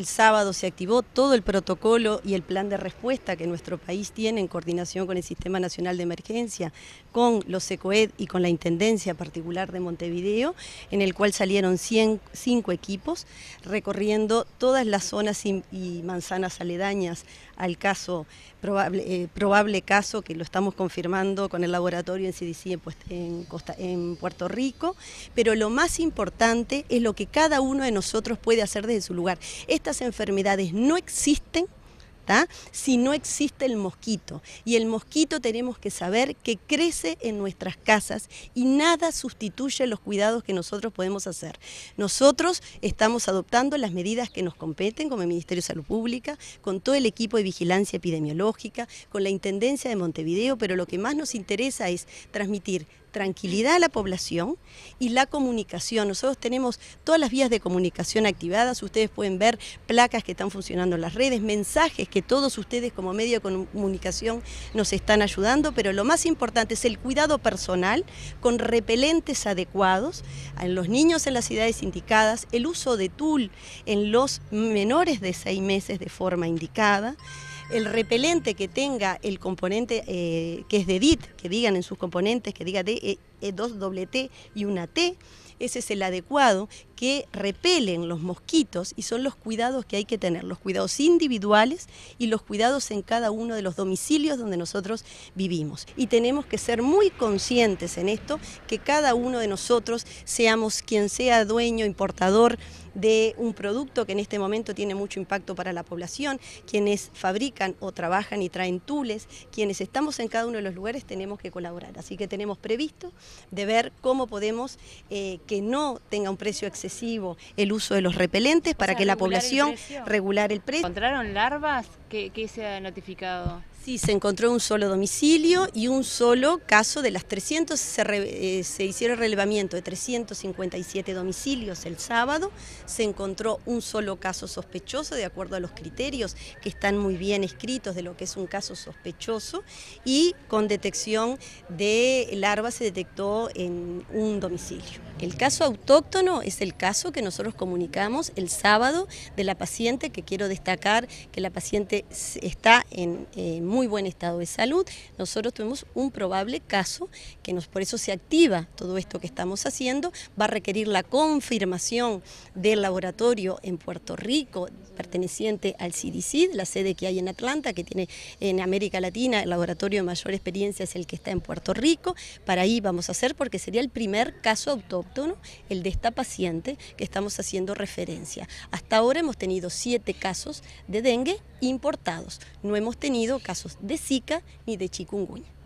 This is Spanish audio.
El sábado se activó todo el protocolo y el plan de respuesta que nuestro país tiene en coordinación con el Sistema Nacional de Emergencia, con los ECOED y con la Intendencia particular de Montevideo, en el cual salieron cinco equipos recorriendo todas las zonas y manzanas aledañas al caso, eh, probable, caso que lo estamos confirmando con el laboratorio en CDC pues, en, en Puerto Rico, pero lo más importante es lo que cada uno de nosotros puede hacer desde su lugar enfermedades no existen si no existe el mosquito. Y el mosquito tenemos que saber que crece en nuestras casas y nada sustituye los cuidados que nosotros podemos hacer. Nosotros estamos adoptando las medidas que nos competen como el Ministerio de Salud Pública, con todo el equipo de vigilancia epidemiológica, con la Intendencia de Montevideo, pero lo que más nos interesa es transmitir tranquilidad a la población y la comunicación. Nosotros tenemos todas las vías de comunicación activadas, ustedes pueden ver placas que están funcionando en las redes, mensajes que todos ustedes como medio de comunicación nos están ayudando, pero lo más importante es el cuidado personal con repelentes adecuados en los niños en las ciudades indicadas, el uso de TUL en los menores de seis meses de forma indicada el repelente que tenga el componente eh, que es de DIT, que digan en sus componentes, que diga D, 2 e, e doble T y una T, ese es el adecuado, que repelen los mosquitos y son los cuidados que hay que tener, los cuidados individuales y los cuidados en cada uno de los domicilios donde nosotros vivimos. Y tenemos que ser muy conscientes en esto, que cada uno de nosotros, seamos quien sea dueño, importador, de un producto que en este momento tiene mucho impacto para la población, quienes fabrican o trabajan y traen tules, quienes estamos en cada uno de los lugares tenemos que colaborar. Así que tenemos previsto de ver cómo podemos eh, que no tenga un precio excesivo el uso de los repelentes para que la población regular el precio. ¿Encontraron larvas? ¿Qué, se ha notificado? Sí, se encontró un solo domicilio y un solo caso de las 300, se, eh, se hicieron relevamiento de 357 domicilios el sábado, se encontró un solo caso sospechoso de acuerdo a los criterios que están muy bien escritos de lo que es un caso sospechoso y con detección de larvas se detectó en un domicilio. El caso autóctono es el caso que nosotros comunicamos el sábado de la paciente, que quiero destacar que la paciente está en eh, muy buen estado de salud. Nosotros tuvimos un probable caso que nos, por eso se activa todo esto que estamos haciendo. Va a requerir la confirmación del laboratorio en Puerto Rico perteneciente al CDC, la sede que hay en Atlanta, que tiene en América Latina el laboratorio de mayor experiencia es el que está en Puerto Rico. Para ahí vamos a hacer porque sería el primer caso autóctono el de esta paciente que estamos haciendo referencia. Hasta ahora hemos tenido siete casos de dengue importados. No hemos tenido casos de Zika ni de chikungunya.